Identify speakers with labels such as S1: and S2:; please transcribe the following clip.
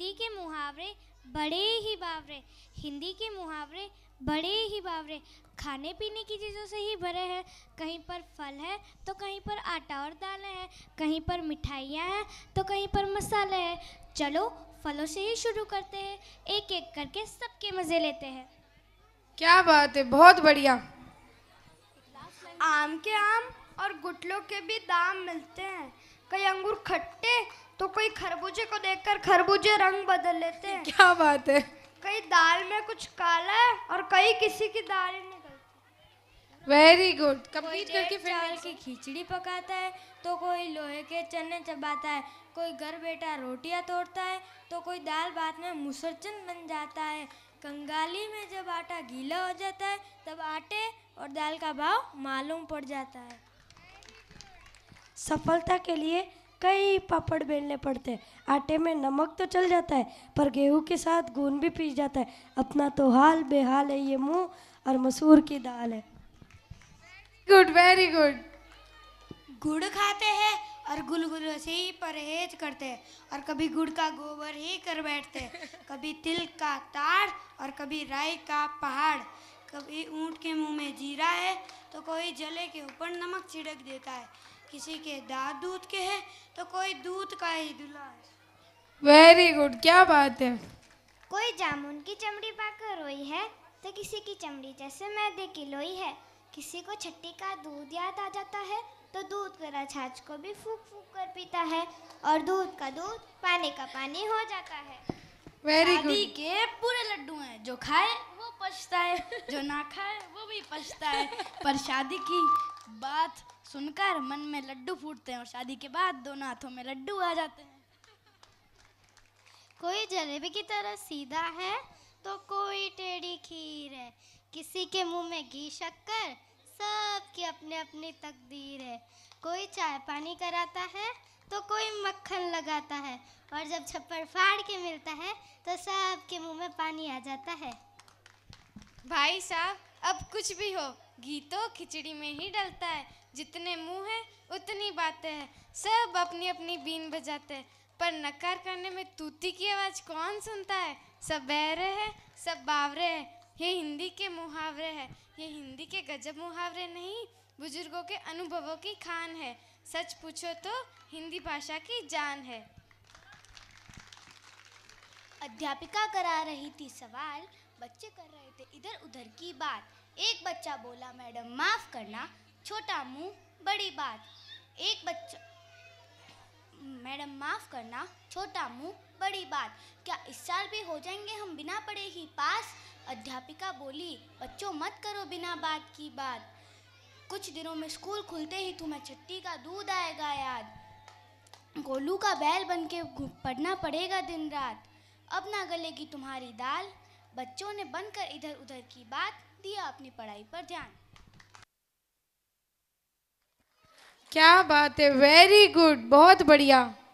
S1: हिंदी के मुहावरे बड़े ही बावरे हिंदी के मुहावरे बड़े ही बावरे खाने पीने की चीज़ों से ही भरे हैं कहीं पर फल है तो कहीं पर आटा और दालें हैं कहीं पर मिठाइयाँ हैं तो कहीं पर मसाले हैं चलो फलों से ही शुरू करते हैं एक एक करके सबके मज़े लेते हैं
S2: क्या बात है बहुत बढ़िया
S1: आम के आम और गुटलों के भी दाम मिलते हैं कई अंगूर खट्टे तो कोई खरबूजे को देखकर खरबूजे
S2: रंग बदल लेते हैं क्या बात है
S1: कई दाल में कुछ काला है और कई किसी की दाल
S2: निकलती वेरी गुड
S1: कंप्लीट करके फिर की खिचड़ी पकाता है तो कोई लोहे के चने चबाता है कोई घर बैठा रोटियां तोड़ता है तो कोई दाल बात में मुसरचन बन जाता है कंगाली में जब आटा गीला हो जाता है तब आटे और दाल का भाव मालूम पड़ जाता है सफलता के लिए कई पापड़ बेलने पड़ते हैं आटे में नमक तो चल जाता है पर गेहूं के साथ गून भी पी जाता है अपना तो हाल बेहाल है ये मुंह और मसूर की दाल है गुड वेरी गुड गुड़ खाते हैं और गुलगुलों से ही परहेज करते हैं और कभी गुड़ का गोबर ही कर बैठते हैं कभी तिल का ताड़ और कभी राई का पहाड़ कभी ऊँट के मुंह में जीरा है तो कोई जले के ऊपर नमक छिड़क देता है किसी के दांत दूध के हैं तो कोई दूध का ही दूल्हा है
S2: वेरी गुड क्या बात है
S1: कोई जामुन की चमड़ी पाकर रोई है तो किसी की चमड़ी जैसे मैदे की लोई है किसी को छट्टी का दूध याद आ जाता है तो दूध का छाछ को भी फूक फूक कर पीता है और दूध का दूध पानी का पानी हो जाता है वेरी गुड के पूरे लड्डू हैं जो खाए पछताए जो ना खाए वो भी पछताए पर शादी की बात सुनकर मन में लड्डू फूटते हैं और शादी के बाद दोनों हाथों में लड्डू आ जाते हैं कोई जलेबी की तरह सीधा है तो कोई टेढ़ी खीर है किसी के मुंह में घी शक्कर की अपने अपनी तकदीर है कोई चाय पानी कराता है तो कोई मक्खन लगाता है और जब छप्पड़ फाड़ के मिलता है तो सबके मुंह में पानी आ जाता है भाई साहब अब कुछ भी हो घी तो खिचड़ी में ही डलता है जितने मुंह हैं उतनी बातें हैं सब अपनी अपनी बीन बजाते हैं पर नकार करने में तूती की आवाज़ कौन सुनता है सब बहरे हैं सब बावरे हैं ये हिंदी के मुहावरे हैं ये हिंदी के गजब मुहावरे नहीं बुजुर्गों के अनुभवों की खान है सच पूछो तो हिंदी भाषा की जान है अध्यापिका करा रही थी सवाल बच्चे कर रहे थे इधर उधर की बात एक बच्चा बोला मैडम माफ़ करना छोटा मुंह बड़ी बात एक बच्चा मैडम माफ़ करना छोटा मुंह बड़ी बात क्या इस साल भी हो जाएंगे हम बिना पढ़े ही पास अध्यापिका बोली बच्चों मत करो बिना बात की बात कुछ दिनों में स्कूल खुलते ही तुम्हें छट्टी का दूध आएगा याद गोलू का बैल बन के पढ़ना पड़ेगा दिन रात अब ना गलेगी तुम्हारी दाल बच्चों ने बनकर इधर उधर की बात दिया अपनी पढ़ाई पर ध्यान
S2: क्या बात है वेरी गुड बहुत बढ़िया